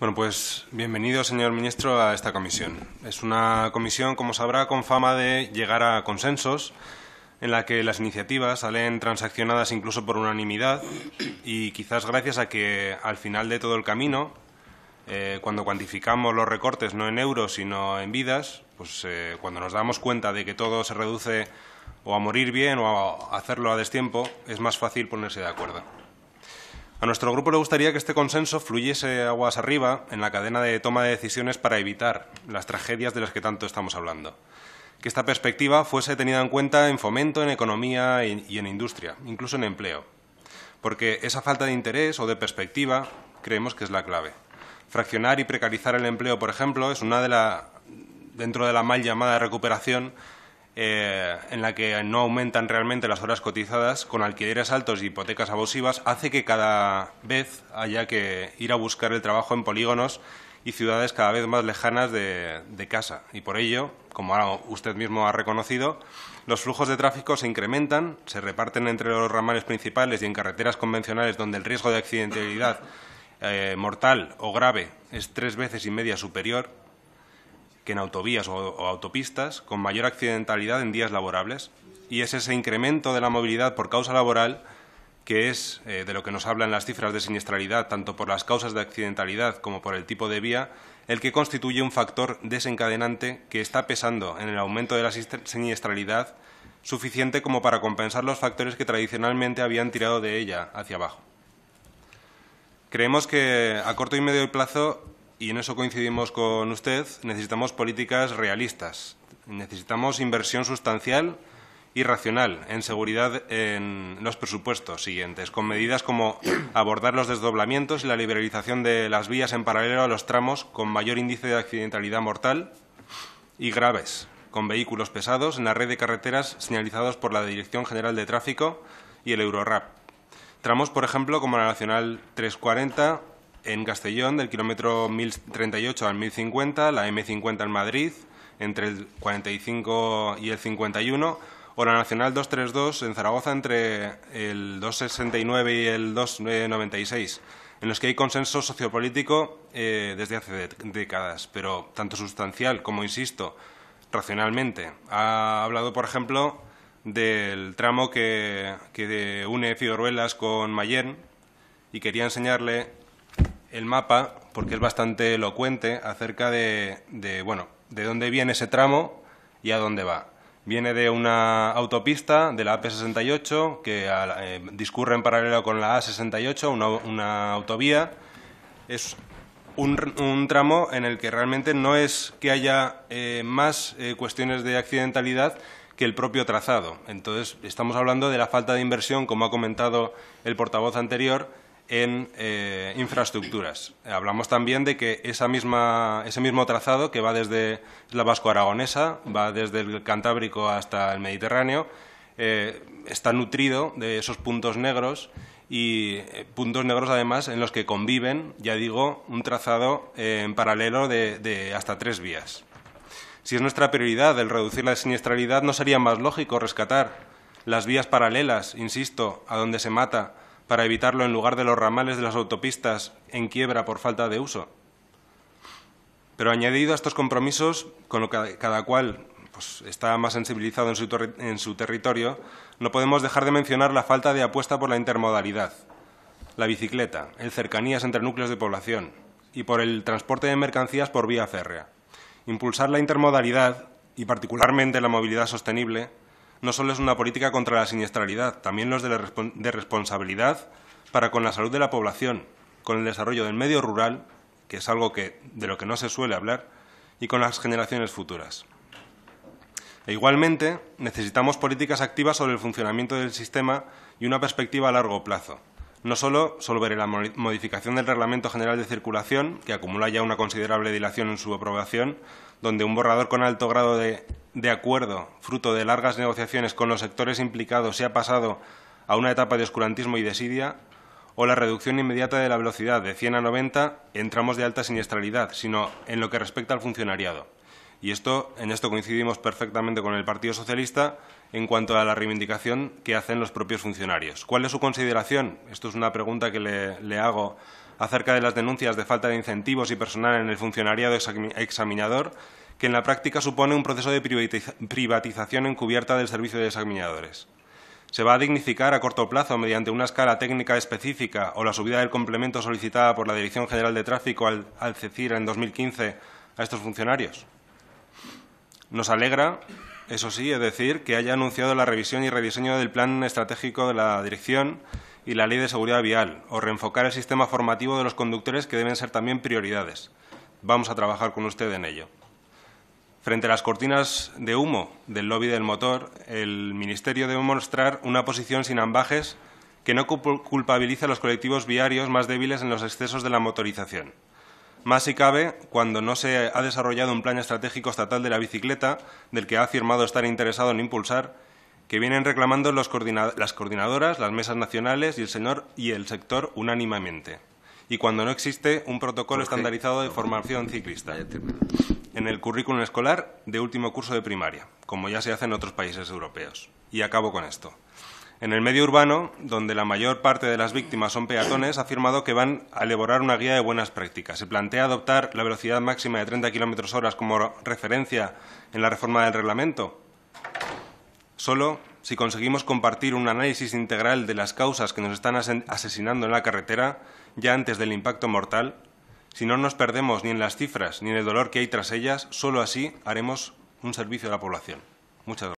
Bueno, pues bienvenido, señor ministro, a esta comisión. Es una comisión, como sabrá, con fama de llegar a consensos, en la que las iniciativas salen transaccionadas incluso por unanimidad y quizás gracias a que al final de todo el camino, eh, cuando cuantificamos los recortes no en euros sino en vidas, pues eh, cuando nos damos cuenta de que todo se reduce o a morir bien o a hacerlo a destiempo, es más fácil ponerse de acuerdo. A nuestro grupo le gustaría que este consenso fluyese aguas arriba en la cadena de toma de decisiones para evitar las tragedias de las que tanto estamos hablando. Que esta perspectiva fuese tenida en cuenta en fomento, en economía y en industria, incluso en empleo. Porque esa falta de interés o de perspectiva creemos que es la clave. Fraccionar y precarizar el empleo, por ejemplo, es una de las, dentro de la mal llamada recuperación eh, en la que no aumentan realmente las horas cotizadas, con alquileres altos y hipotecas abusivas, hace que cada vez haya que ir a buscar el trabajo en polígonos y ciudades cada vez más lejanas de, casa. Y por ello, como usted mismo ha reconocido, los flujos de tráfico se incrementan, se reparten entre los ramales principales y en carreteras convencionales donde el riesgo de accidentalidad eh, mortal o grave es tres veces y media superior que en autovías o, autopistas, con mayor accidentalidad en días laborables. Y es ese incremento de la movilidad por causa laboral que es eh, de lo que nos hablan las cifras de siniestralidad, tanto por las causas de accidentalidad como por el tipo de vía, el que constituye un factor desencadenante que está pesando en el aumento de la siniestralidad suficiente como para compensar los factores que tradicionalmente habían tirado de ella hacia abajo. Creemos que a corto y medio plazo y en eso coincidimos con usted, necesitamos políticas realistas, necesitamos inversión sustancial y racional en seguridad en los presupuestos siguientes, con medidas como abordar los desdoblamientos y la liberalización de las vías en paralelo a los tramos con mayor índice de accidentalidad mortal y graves, con vehículos pesados en la red de carreteras señalizados por la Dirección General de Tráfico y el Eurorap. Tramos, por ejemplo, como la Nacional 340, en Castellón del kilómetro 1038 al 1050, la M50 en Madrid entre el 45 y el 51, o la Nacional 232 en Zaragoza entre el 269 y el 296, en los que hay consenso sociopolítico eh, desde hace décadas, pero tanto sustancial como, insisto, racionalmente. Ha hablado, por ejemplo, del tramo que, une Figueruelas con Mayén y quería enseñarle el mapa, porque es bastante elocuente acerca de, bueno, de dónde viene ese tramo y a dónde va. Viene de una autopista de la AP68 que eh, discurre en paralelo con la A68, una, una autovía. Es un, un, tramo en el que realmente no es que haya eh, más eh, cuestiones de accidentalidad que el propio trazado. Entonces, estamos hablando de la falta de inversión, como ha comentado el portavoz anterior, en eh, infraestructuras. Hablamos también de que ese mismo trazado que va desde la vasco-aragonesa, va desde el Cantábrico hasta el Mediterráneo, eh, está nutrido de esos puntos negros y eh, puntos negros además en los que conviven, ya digo, un trazado en paralelo de, de hasta tres vías. Si es nuestra prioridad el reducir la siniestralidad, ¿no sería más lógico rescatar las vías paralelas, insisto, a donde se mata para evitarlo en lugar de los ramales de las autopistas en quiebra por falta de uso. Pero añadido a estos compromisos, con lo que cada cual pues, está más sensibilizado en su, territorio, no podemos dejar de mencionar la falta de apuesta por la intermodalidad, la bicicleta, el cercanías entre núcleos de población y por el transporte de mercancías por vía férrea. Impulsar la intermodalidad y particularmente la movilidad sostenible no solo es una política contra la siniestralidad, también los de, responsabilidad para con la salud de la población, con el desarrollo del medio rural, que es algo que, de lo que no se suele hablar, y con las generaciones futuras. E igualmente, necesitamos políticas activas sobre el funcionamiento del sistema y una perspectiva a largo plazo. No solo sobre la modificación del Reglamento General de Circulación, que acumula ya una considerable dilación en su aprobación, donde un borrador con alto grado de de acuerdo, fruto de largas negociaciones con los sectores implicados, se ha pasado a una etapa de oscurantismo y desidia, o la reducción inmediata de la velocidad de 100 a 90 en de alta siniestralidad, sino en lo que respecta al funcionariado. Y esto, en esto coincidimos perfectamente con el Partido Socialista en cuanto a la reivindicación que hacen los propios funcionarios. ¿Cuál es su consideración? Esto es una pregunta que le hago acerca de las denuncias de falta de incentivos y personal en el funcionariado examinador que en la práctica supone un proceso de privatización encubierta del servicio de examinadores. Se va a dignificar a corto plazo mediante una escala técnica específica o la subida del complemento solicitada por la Dirección General de Tráfico al, al CECIR en 2015 a estos funcionarios. Nos alegra, eso sí, es decir, que haya anunciado la revisión y rediseño del plan estratégico de la Dirección y la Ley de Seguridad Vial, o reenfocar el sistema formativo de los conductores que deben ser también prioridades. Vamos a trabajar con usted en ello. Frente a las cortinas de humo del lobby del motor, el Ministerio debe mostrar una posición sin ambajes que no culpabiliza a los colectivos viarios más débiles en los excesos de la motorización. Más si cabe cuando no se ha desarrollado un plan estratégico estatal de la bicicleta, del que ha afirmado estar interesado en impulsar, que vienen reclamando las coordinadoras, las mesas nacionales y el, señor y el sector unánimemente. Y cuando no existe un protocolo estandarizado de formación ciclista en el currículum escolar de último curso de primaria, como ya se hace en otros países europeos. Y acabo con esto. En el medio urbano, donde la mayor parte de las víctimas son peatones, ha afirmado que van a elaborar una guía de buenas prácticas. Se plantea adoptar la velocidad máxima de 30 km horas como referencia en la reforma del reglamento. Solo si conseguimos compartir un análisis integral de las causas que nos están asesinando en la carretera, ya antes del impacto mortal, si no nos perdemos ni en las cifras ni en el dolor que hay tras ellas, solo así haremos un servicio a la población. Muchas gracias.